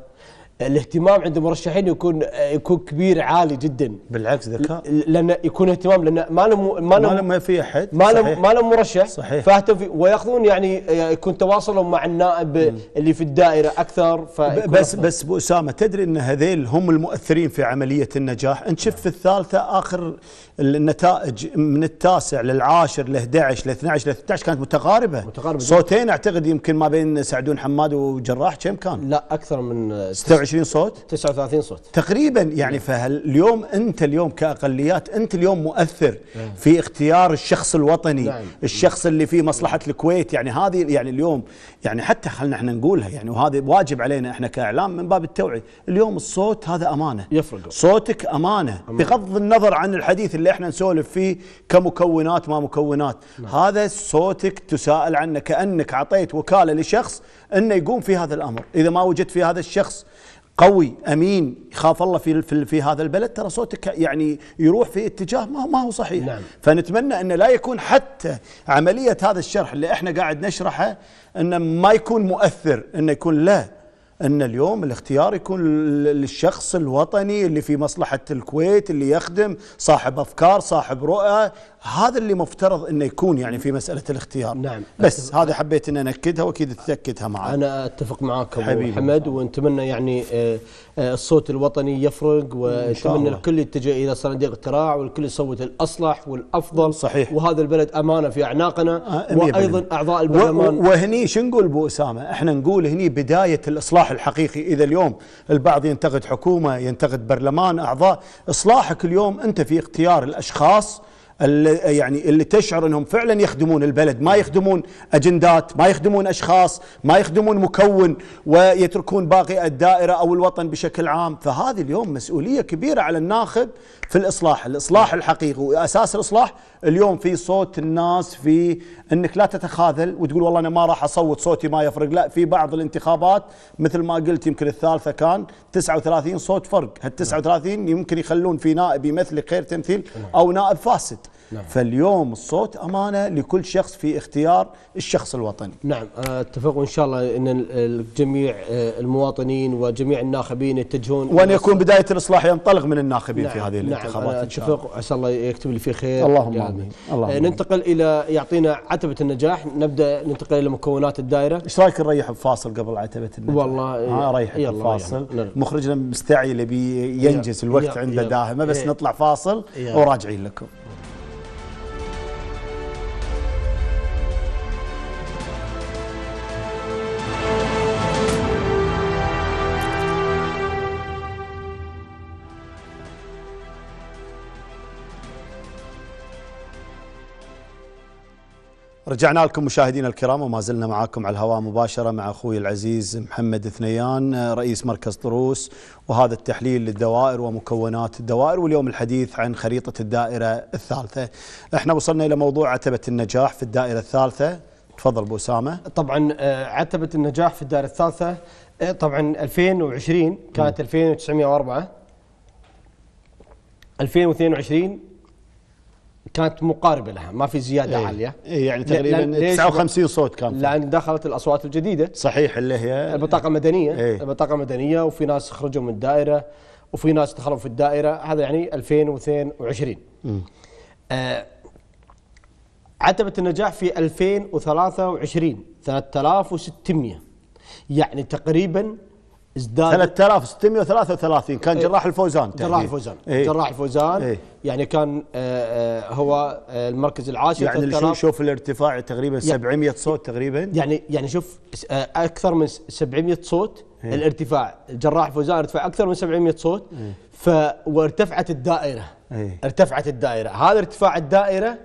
الاهتمام عند المرشحين يكون يكون كبير عالي جدا بالعكس ذكاء لان يكون اهتمام لان ما لهم ما لهم ما في احد ما لهم ما لهم مرشح صحيح فاهتم وياخذون يعني آه، يكون تواصلهم مع النائب م. اللي في الدائره اكثر بس أفضل. بس ابو اسامه تدري ان هذيل هم المؤثرين في عمليه النجاح انت شفت في الثالثه اخر النتائج من التاسع للعاشر ل 11 ل 12 ل 13 كانت متقاربه متقاربه صوتين اعتقد يمكن ما بين سعدون حماد وجراح كم كان؟ لا اكثر من 26 29 صوت 39 صوت تقريبا يعني نعم. فهل اليوم انت اليوم كاقليات انت اليوم مؤثر نعم. في اختيار الشخص الوطني نعم. الشخص اللي فيه مصلحه الكويت يعني هذه يعني اليوم يعني حتى خلينا احنا نقولها يعني وهذا واجب علينا احنا كاعلام من باب التوعيه اليوم الصوت هذا امانه يفرق صوتك امانه بغض النظر عن الحديث اللي احنا نسولف فيه كمكونات ما مكونات هذا صوتك تساءل عنه كانك اعطيت وكاله لشخص انه يقوم في هذا الامر اذا ما وجدت في هذا الشخص قوي امين يخاف الله في في, في هذا البلد ترى صوتك يعني يروح في اتجاه ما ما هو صحيح نعم. فنتمنى ان لا يكون حتى عمليه هذا الشرح اللي احنا قاعد نشرحه ان ما يكون مؤثر ان يكون لا ان اليوم الاختيار يكون للشخص الوطني اللي في مصلحه الكويت اللي يخدم صاحب افكار صاحب رؤى هذا اللي مفترض انه يكون يعني في مساله الاختيار نعم بس هذه حبيت ان انكدها واكيد تتاكدها معك انا اتفق معاك ابو حمد ونتمنى يعني آه، آه، الصوت الوطني يفرق ونتمنى الكل يتجه الى صناديق اقتراع والكل يصوت الاصلح والافضل صحيح وهذا البلد امانه في اعناقنا آه، وايضا اعضاء البرلمان وهني شو نقول ابو اسامه احنا نقول هني بدايه الاصلاح الحقيقي إذا اليوم البعض ينتقد حكومة ينتقد برلمان أعضاء إصلاحك اليوم أنت في اختيار الأشخاص اللي يعني اللي تشعر انهم فعلا يخدمون البلد ما يخدمون اجندات ما يخدمون اشخاص ما يخدمون مكون ويتركون باقي الدائره او الوطن بشكل عام فهذه اليوم مسؤوليه كبيره على الناخب في الاصلاح، الاصلاح الحقيقي واساس الاصلاح اليوم في صوت الناس في انك لا تتخاذل وتقول والله انا ما راح اصوت صوتي ما يفرق، لا في بعض الانتخابات مثل ما قلت يمكن الثالثه كان 39 صوت فرق، هال 39 يمكن يخلون في نائب يمثلك غير تمثيل او نائب فاسد. نعم. فاليوم الصوت أمانة لكل شخص في اختيار الشخص الوطني نعم آه، أتفق وإن شاء الله أن جميع آه، المواطنين وجميع الناخبين يتجهون وأن يكون بداية الإصلاح ينطلق من الناخبين نعم. في هذه نعم، الانتخابات آه، نعم. أتفق عسى الله يكتب لي فيه خير اللهم آمين الله ننتقل إلى يعطينا عتبة النجاح نبدأ ننتقل إلى مكونات الدائرة إيش رأيك نريح بفاصل قبل عتبة النجاح والله ها إيه، ريح بفاصل مخرجنا مستعجل يبي ينجز الوقت عنده داهمة بس إيه. نطلع فاصل وراجعين لكم رجعنا لكم مشاهدينا الكرام وما زلنا معاكم على الهواء مباشرة مع أخوي العزيز محمد ثنيان رئيس مركز طروس وهذا التحليل للدوائر ومكونات الدوائر واليوم الحديث عن خريطة الدائرة الثالثة احنا وصلنا إلى موضوع عتبة النجاح في الدائرة الثالثة تفضل أبو أسامة طبعا آه، عتبة النجاح في الدائرة الثالثة آه، طبعا 2020 كانت 2904 2022 كانت مقاربه لها ما في زياده ايه عاليه ايه يعني تقريبا 59 صوت كان لان دخلت الاصوات الجديده صحيح اللي هي البطاقه المدنيه ايه البطاقه المدنيه وفي ناس خرجوا من الدائره وفي ناس دخلوا في الدائره هذا يعني 2022 آه عتبه النجاح في 2023 3600 يعني تقريبا ازداد إيه. 3633 كان جراح الفوزان جراح الفوزان إيه جراح الفوزان إيه يعني كان آه, آه، هو آه، المركز العاشر يعني شوف شوف الارتفاع تقريبا 700 صوت تقريبا يعني يعني شوف آه، اكثر من 700 صوت إيه الارتفاع جراح الفوزان ارتفع اكثر من 700 صوت إيه ف وارتفعت الدائره إيه ارتفعت الدائره هذا ارتفاع الدائره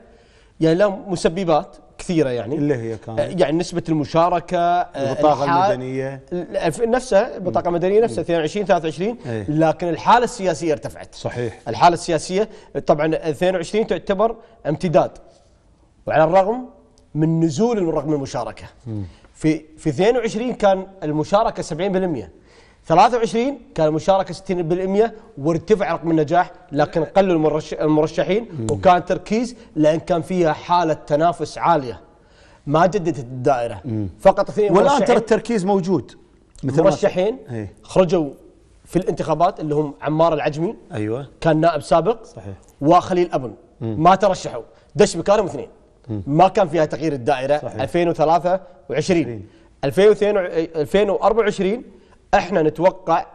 يعني له مسببات كثيره يعني اللي هي كانت آه، يعني نسبه المشاركه آه، البطاقه المدنيه نفسها البطاقه المدنيه نفسها 22 23 ايه لكن الحاله السياسيه ارتفعت صحيح الحاله السياسيه طبعا 22 تعتبر امتداد وعلى الرغم من نزول رقم المشاركه في في 22 كان المشاركه 70% 23 كان المشاركه 60% وارتفع رقم النجاح لكن قلوا المرشحين وكان تركيز لان كان فيها حاله تنافس عاليه ما جددت الدائره فقط اثنين والان ترى التركيز موجود مثل مرشحين إيه. خرجوا في الانتخابات اللي هم عمار العجمي ايوه كان نائب سابق صحيح وخليل ابن ما ترشحوا دش بكارم اثنين ما كان فيها تغيير الدائره صحيح. 2023 2024 احنا نتوقع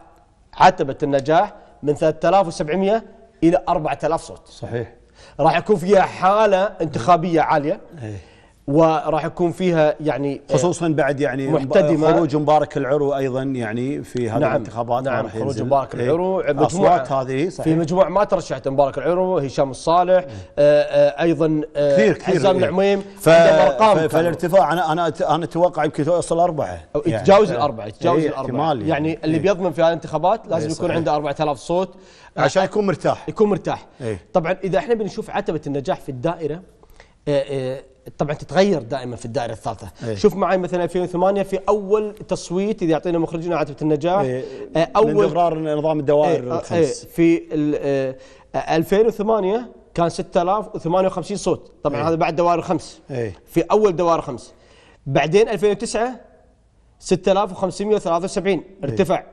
عتبه النجاح من 3700 الى 4000 صوت صحيح راح يكون فيها حاله انتخابيه عاليه أيه. وراح يكون فيها يعني خصوصا بعد يعني محتدمة خروج مبارك العرو ايضا يعني في هذه نعم الانتخابات نعم خروج مبارك إيه، العرو مجموعة هذه صحيح في مجموعة ما ترشحت مبارك العرو هشام الصالح آآ آه، آه، ايضا آآ آه، كثير كثير حزام إيه. العميم ف... ارقام فالارتفاع انا انا انا اتوقع يمكن توصل اربعه يعني يتجاوز إيه، الاربعه يتجاوز الاربعه يعني, يعني اللي بيضمن في هذه الانتخابات لازم يكون عنده 4000 صوت عشان يكون مرتاح يكون مرتاح طبعا اذا احنا بنشوف عتبه النجاح في الدائره طبعا تتغير دائما في الدائره الثالثه أيه. شوف معي مثلا 2008 في اول تصويت اذا يعطينا مخرجنا عتبه النجاح أيه. آه، اول اقرار نظام الدوائر أيه. آه، الخمس أيه. في 2008 آه، كان 6058 صوت طبعا أيه. هذا بعد دوائر الخمس أيه. في اول دوائر الخمس بعدين 2009 6573 أيه. ارتفع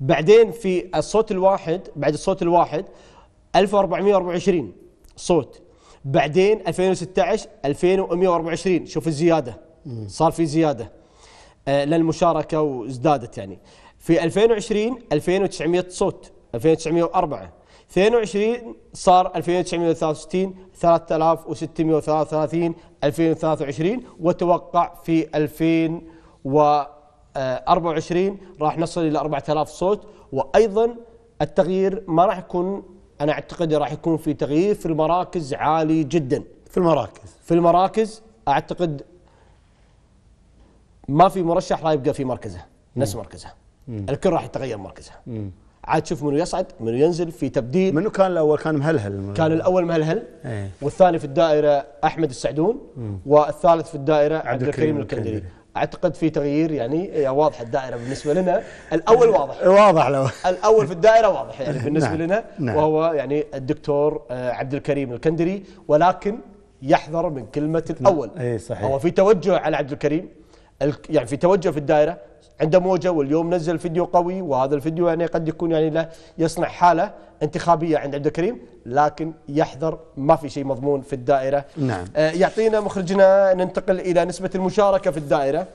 بعدين في الصوت الواحد بعد الصوت الواحد 1424 صوت بعدين 2016 2124 شوف الزياده صار في زياده آه، للمشاركه وازدادت يعني في 2020 2900 صوت 2904 22 صار 2963 3633 2023 وتوقع في 2024 راح نصل الى 4000 صوت وايضا التغيير ما راح يكون انا اعتقد راح يكون في تغيير في المراكز عالي جدا في المراكز في المراكز اعتقد ما في مرشح راح يبقى في مركزه نفس مركزه مم. الكل راح يتغير مركزه مم. عاد تشوف منو يصعد منو ينزل في تبديل منو كان الاول كان مهلهل كان الاول مهلهل ايه. والثاني في الدائره احمد السعدون مم. والثالث في الدائره عبد الكريم الكندري اعتقد في تغيير يعني إيه، واضحه الدائره بالنسبه لنا الاول واضح واضح لو الاول في الدائره واضح يعني نعم، بالنسبه نعم لنا نعم وهو يعني الدكتور آه، عبد الكريم الكندري ولكن يحذر من كلمه الاول نعم، اي صحيح هو في توجه على عبد الكريم يعني في توجه في الدائره عنده موجه واليوم نزل فيديو قوي وهذا الفيديو يعني قد يكون يعني له يصنع حاله انتخابيه عند عبد الكريم لكن يحذر ما في شيء مضمون في الدائره نعم آه يعطينا مخرجنا ننتقل الى نسبه المشاركه في الدائره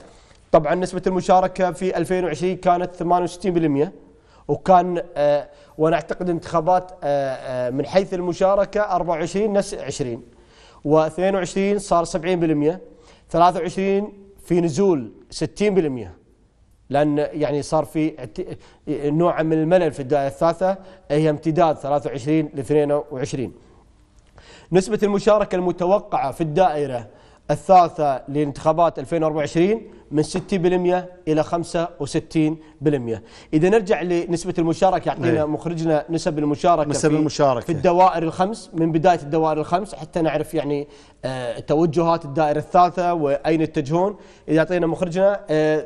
طبعا نسبه المشاركه في 2020 كانت 68% وكان آه وانا اعتقد انتخابات آه, آه، من حيث المشاركه 24 نفس 20 و22 صار 70% 23 في نزول 60% لأن يعني صار في نوع من الملل في الدائرة الثالثة هي امتداد 23 ل 22 نسبة المشاركة المتوقعة في الدائرة الثالثة لانتخابات 2024 من 60% إلى 65% إذا نرجع لنسبة المشاركة يعطينا إيه. مخرجنا نسب المشاركة, نسب المشاركة في الدوائر الخمس من بداية الدوائر الخمس حتى نعرف يعني آه، توجهات الدائرة الثالثة وأين يتجهون إذا يعطينا مخرجنا آه،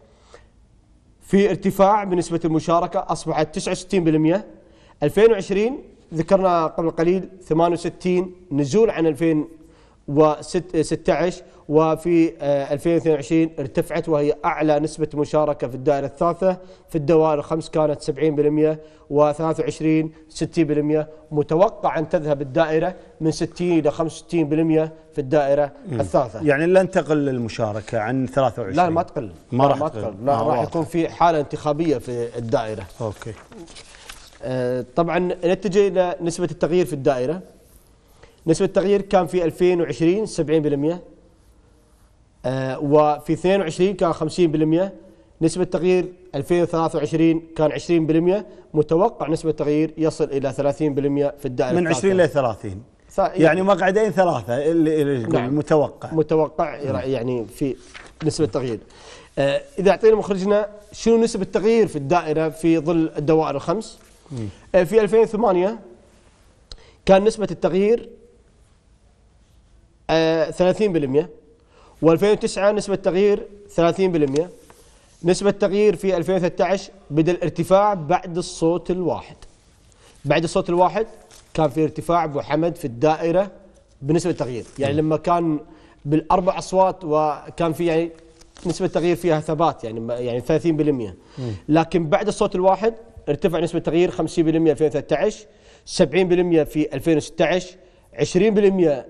في ارتفاع بنسبة المشاركة أصبحت 69% 2020 ذكرنا قبل قليل 68 نزول عن 2020 و16 وفي 2022 آه، ارتفعت وهي أعلى نسبة مشاركة في الدائرة الثالثة في الدوائر الخمس كانت 70% و23 60% متوقع أن تذهب الدائرة من 60 إلى 65% في الدائرة الثالثة يعني لن تقل المشاركة عن 23 لا ما تقل ما راح تقل لا راح آه، يكون في حالة انتخابية في الدائرة أوكي آه، طبعا نتجه إلى نسبة التغيير في الدائرة نسبة التغيير كان في 2020 70% آه وفي 22 كان 50% نسبة التغيير 2023 كان 20% متوقع نسبة التغيير يصل إلى 30% في الدائرة من 20 إلى 30 يعني, يعني مقعدين ثلاثة اللي نعم المتوقع متوقع يعني في نسبة التغيير آه إذا أعطينا مخرجنا شنو نسبة التغيير في الدائرة في ظل الدوائر الخمس آه، في 2008 كان نسبة التغيير 30% و2009 نسبة تغيير 30% نسبة تغيير في 2013 بدا الارتفاع بعد الصوت الواحد بعد الصوت الواحد كان في ارتفاع ابو حمد في الدائرة بنسبة تغيير يعني لما كان بالاربع اصوات وكان في يعني نسبة تغيير فيها ثبات يعني يعني 30% لكن بعد الصوت الواحد ارتفع نسبة تغيير 50% 2013 70% في 2016 20%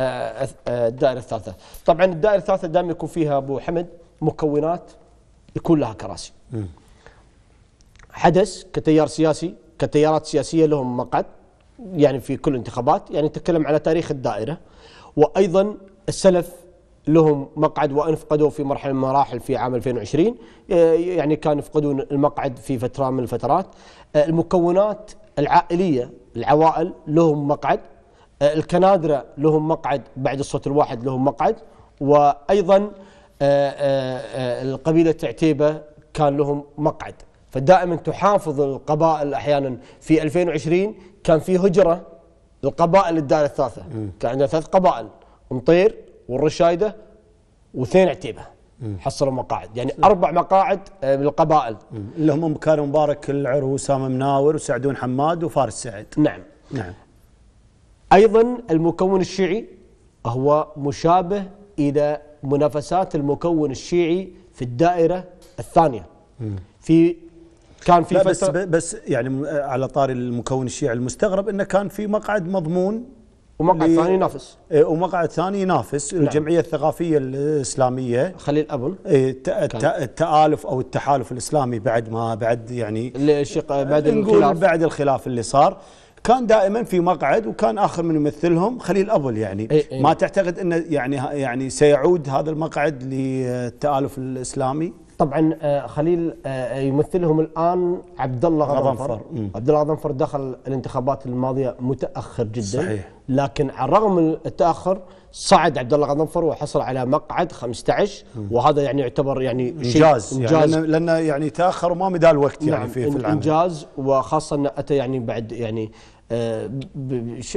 آه، آه، الدائره الثالثه طبعا الدائره الثالثه دائما يكون فيها ابو حمد مكونات يكون لها كراسي حدث كتيار سياسي كتيارات سياسيه لهم مقعد يعني في كل انتخابات يعني نتكلم على تاريخ الدائره وايضا السلف لهم مقعد وان فقدوه في مرحله من المراحل في عام 2020 آه، يعني كانوا يفقدون المقعد في فتره من الفترات المكونات العائليه العوائل لهم مقعد آه، الكنادرة لهم مقعد بعد الصوت الواحد لهم مقعد وأيضا آه، آه، القبيلة عتيبة كان لهم مقعد فدائما تحافظ القبائل أحيانا في 2020 كان في هجرة القبائل الدائرة الثالثة كان عندنا ثلاث قبائل مطير والرشايدة واثنين عتيبة حصلوا مقاعد يعني أربع مقاعد بالقبائل اللي هم كانوا مبارك العرو وسام مناور وسعدون حماد وفارس سعد نعم نعم أيضا المكون الشيعي هو مشابه إلى منافسات المكون الشيعي في الدائرة الثانية في كان في لا بس بس يعني على طار المكون الشيعي المستغرب انه كان في مقعد مضمون ومقعد ثاني ينافس إيه، ومقعد ثاني ينافس نعم. الجمعيه الثقافيه الاسلاميه خليل ابل إيه، التالف او التحالف الاسلامي بعد ما بعد يعني بعد الخلاف بعد الخلاف اللي صار كان دائما في مقعد وكان اخر من يمثلهم خليل ابل يعني أي أي ما تعتقد انه يعني يعني سيعود هذا المقعد للتالف الاسلامي؟ طبعا آه، خليل آه، آه، يمثلهم الان عبد الله غضنفر عبد الله غضنفر دخل الانتخابات الماضيه متاخر جدا صحيح لكن على الرغم من التاخر صعد عبد الله غضنفر وحصل على مقعد 15 وهذا يعني يعتبر يعني انجاز انجاز يعني لان يعني تاخر وما مدى الوقت يعني نعم، في, في العمل انجاز وخاصه انه اتى يعني بعد يعني آه،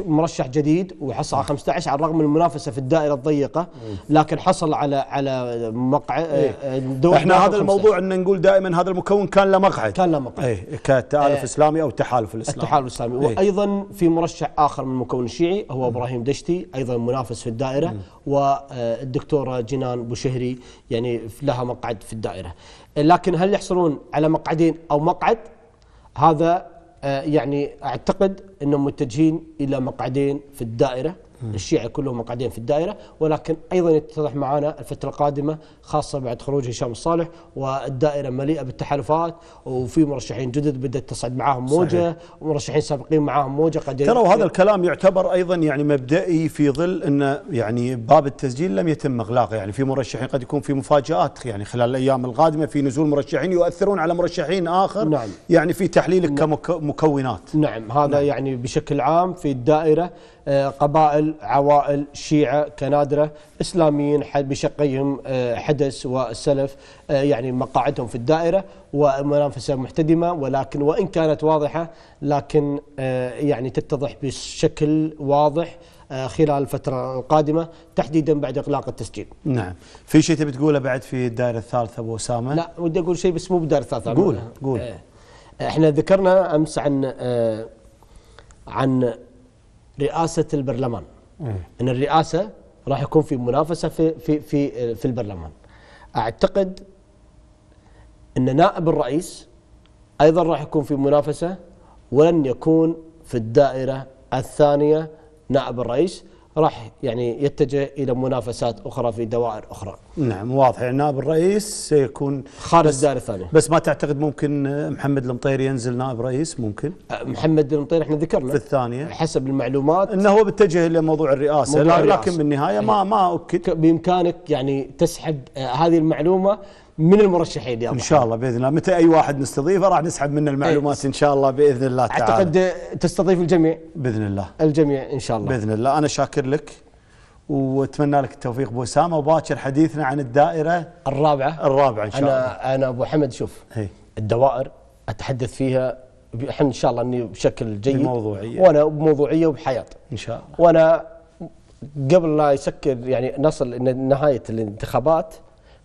مرشح جديد وحصل على 15 على الرغم من المنافسه في الدائره الضيقه لكن حصل على على مقعد آه، إيه. آه، دور احنا هذا الموضوع ان نقول دائما هذا المكون كان له مقعد كان له مقعد ايه كتالف ايه اسلامي او تحالف الاسلامي التحالف الاسلامي ايه وايضا في مرشح اخر من المكون الشيعي هو ابراهيم دشتي ايضا منافس في الدائره والدكتوره جنان بوشهري يعني لها مقعد في الدائره لكن هل يحصلون على مقعدين او مقعد هذا آه، يعني اعتقد انهم متجهين الى مقعدين في الدائره الشيعة كلهم قاعدين في الدائرة ولكن أيضا يتضح معنا الفترة القادمة خاصة بعد خروج هشام الصالح والدائرة مليئة بالتحالفات وفي مرشحين جدد بدأت تصعد معاهم موجة صحيح. ومرشحين سابقين معاهم موجة قاعدين ترى وهذا الكلام يعتبر أيضا يعني مبدئي في ظل أن يعني باب التسجيل لم يتم إغلاقه يعني في مرشحين قد يكون في مفاجآت يعني خلال الأيام القادمة في نزول مرشحين يؤثرون على مرشحين آخر نعم يعني في تحليلك نعم كمكونات نعم هذا نعم يعني بشكل عام في الدائرة آه، قبائل عوائل شيعة كنادرة إسلاميين بشقيهم آه، حدث والسلف آه، يعني مقاعدهم في الدائرة ومنافسة محتدمة ولكن وإن كانت واضحة لكن آه، يعني تتضح بشكل واضح خلال الفترة القادمة تحديدا بعد إغلاق التسجيل نعم في شيء تبي تقوله بعد في الدائرة الثالثة أبو أسامة لا ودي أقول شيء بس مو بالدائرة الثالثة قول قول احنا ذكرنا أمس عن عن رئاسة البرلمان ان الرئاسه راح يكون في منافسه في في في في البرلمان. اعتقد ان نائب الرئيس ايضا راح يكون في منافسه ولن يكون في الدائره الثانيه نائب الرئيس راح يعني يتجه الى منافسات اخرى في دوائر اخرى. نعم واضح يعني نائب الرئيس سيكون خارج الدائره الثانيه. بس ما تعتقد ممكن آه، محمد المطير ينزل نائب رئيس ممكن؟ آه، محمد المطير احنا ذكرنا في الثانيه حسب المعلومات انه هو بيتجه الى موضوع الرئاسه موضوع لكن بالنهايه ما ما اكد بامكانك يعني تسحب آه، هذه المعلومه من المرشحين يا ان شاء الله باذن الله متى اي واحد نستضيفه راح نسحب منه المعلومات إيه. ان شاء الله باذن الله تعالى اعتقد تستضيف الجميع باذن الله الجميع ان شاء الله باذن الله انا شاكر لك واتمنى لك التوفيق ابو اسامه وباكر حديثنا عن الدائره الرابعه الرابعه ان شاء انا الله. انا ابو حمد شوف هي. إيه. الدوائر اتحدث فيها الحين ان شاء الله اني بشكل جيد بموضوعيه وانا بموضوعيه وبحياه ان شاء الله وانا قبل لا يسكر يعني نصل نهايه الانتخابات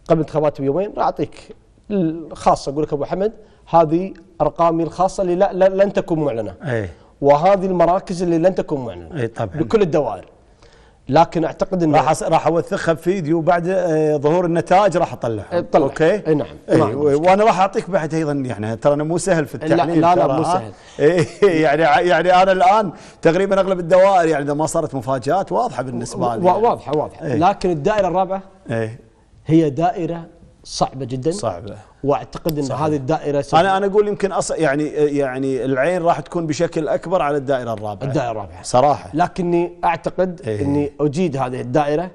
قبل انتخابات بيومين راح اعطيك الخاصه اقول لك ابو حمد هذه ارقامي الخاصه اللي لا, لا لن تكون معلنه أي. وهذه المراكز اللي لن تكون معلنه أي طبعا بكل الدوائر لكن اعتقد انه راح راح اوثقها بفيديو بعد آه، ظهور النتائج راح اطلعها إيه، طلع. اوكي اي نعم أي نعم. وانا راح اعطيك بعد ايضا يعني ترى انا مو سهل في التحليل لا لا, لا مو سهل إيه، يعني يعني انا الان تقريبا اغلب الدوائر يعني اذا ما صارت مفاجات واضحه بالنسبه لي يعني. واضحه واضحه إيه. لكن الدائره الرابعه ايه هي دائره صعبه جدا صعبه واعتقد ان صحيح. هذه الدائره سوف انا انا اقول يمكن أص... يعني يعني العين راح تكون بشكل اكبر على الدائره الرابعه الدائره الرابعه صراحه لكني اعتقد إيه. اني اجيد هذه الدائره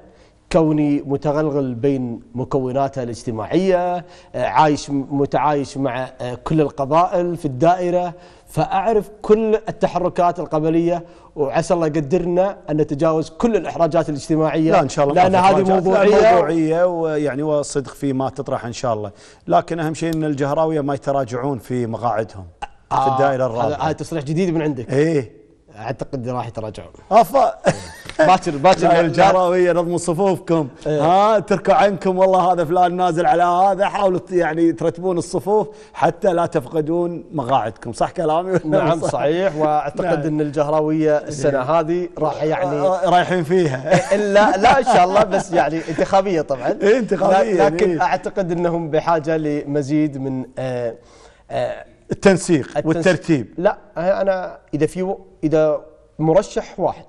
كوني متغلغل بين مكوناتها الاجتماعية آه، عايش متعايش مع آه، كل القبائل في الدائرة فأعرف كل التحركات القبلية وعسى الله يقدرنا أن نتجاوز كل الإحراجات الاجتماعية لا إن شاء الله لأن هذه موضوعية موضوعية ويعني وصدق فيما تطرح إن شاء الله لكن أهم شيء أن الجهراوية ما يتراجعون في مقاعدهم آه في الدائرة الرابعة هذا تصريح جديد من عندك إيه أعتقد راح يتراجعون أفا باكر باكر الجراويه نظموا صفوفكم إيه. ها اتركوا عنكم والله هذا فلان نازل على هذا حاولوا يعني ترتبون الصفوف حتى لا تفقدون مقاعدكم صح كلامي نعم صحيح واعتقد نعم. ان الجهراويه السنه إيه. هذه راح يعني آه، آه، رايحين فيها الا إيه، لا ان شاء الله بس يعني انتخابيه طبعا انتخابيه لكن اعتقد انهم بحاجه لمزيد من آه، التنسيق والترتيب لا انا اذا في اذا مرشح واحد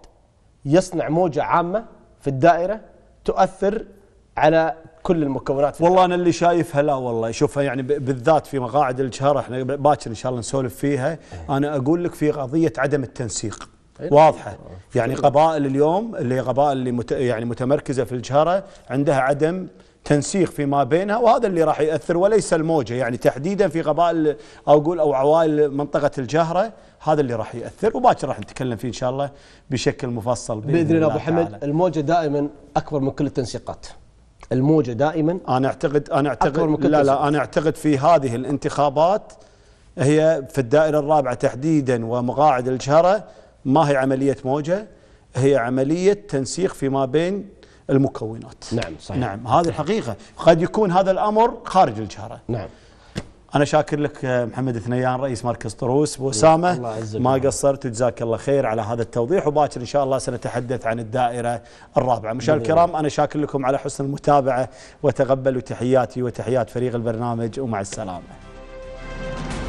يصنع موجة عامة في الدائرة تؤثر على كل المكونات والله انا اللي شايفها لا والله شوفها يعني بالذات في مقاعد الجهر احنا باكر ان شاء الله نسولف فيها انا اقول لك في قضيه عدم التنسيق إيه. واضحه يعني قبائل اليوم اللي قبائل اللي مت يعني متمركزه في الجهره عندها عدم تنسيق فيما بينها وهذا اللي راح يأثر وليس الموجة يعني تحديدا في قبائل أو أقول أو عوائل منطقة الجهرة هذا اللي راح يأثر وباكر راح نتكلم فيه إن شاء الله بشكل مفصل بإذن, بإذن الله أبو حمد الموجة دائما أكبر من كل التنسيقات الموجة دائما أنا أعتقد أنا أعتقد أكبر من كل لا لا أنا أعتقد في هذه الانتخابات هي في الدائرة الرابعة تحديدا ومقاعد الجهرة ما هي عملية موجة هي عملية تنسيق فيما بين المكونات نعم صحيح نعم هذه الحقيقة قد يكون هذا الأمر خارج الجهرة نعم أنا شاكر لك آه، محمد ثنيان رئيس مركز طروس وسامة ما قصرت وجزاك الله خير على هذا التوضيح وباكر إن شاء الله سنتحدث عن الدائرة الرابعة مشاهد الكرام أنا شاكر لكم على حسن المتابعة وتقبلوا تحياتي وتحيات فريق البرنامج ومع السلامة